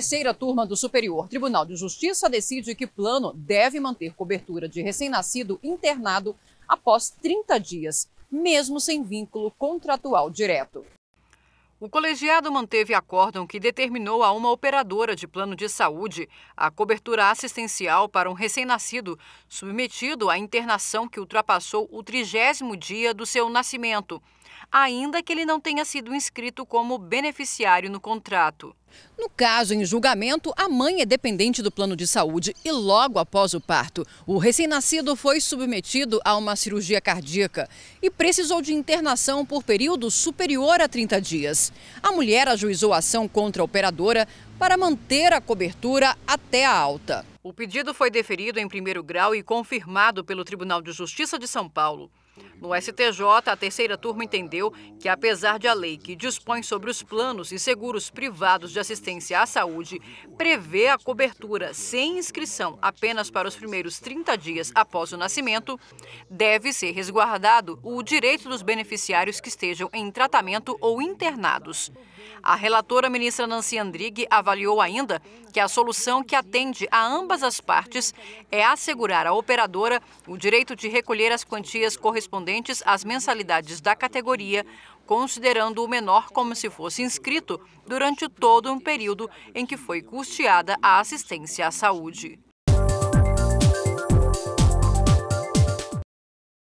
terceira turma do Superior Tribunal de Justiça decide que plano deve manter cobertura de recém-nascido internado após 30 dias, mesmo sem vínculo contratual direto. O colegiado manteve acórdão que determinou a uma operadora de plano de saúde a cobertura assistencial para um recém-nascido submetido à internação que ultrapassou o trigésimo dia do seu nascimento ainda que ele não tenha sido inscrito como beneficiário no contrato. No caso em julgamento, a mãe é dependente do plano de saúde e logo após o parto, o recém-nascido foi submetido a uma cirurgia cardíaca e precisou de internação por período superior a 30 dias. A mulher ajuizou a ação contra a operadora para manter a cobertura até a alta. O pedido foi deferido em primeiro grau e confirmado pelo Tribunal de Justiça de São Paulo. No STJ, a terceira turma entendeu que, apesar de a lei que dispõe sobre os planos e seguros privados de assistência à saúde prevê a cobertura sem inscrição apenas para os primeiros 30 dias após o nascimento, deve ser resguardado o direito dos beneficiários que estejam em tratamento ou internados. A relatora ministra Nancy Andrighi avaliou ainda que a solução que atende a ambas as partes é assegurar à operadora o direito de recolher as quantias correspondentes correspondentes às mensalidades da categoria, considerando o menor como se fosse inscrito durante todo um período em que foi custeada a assistência à saúde.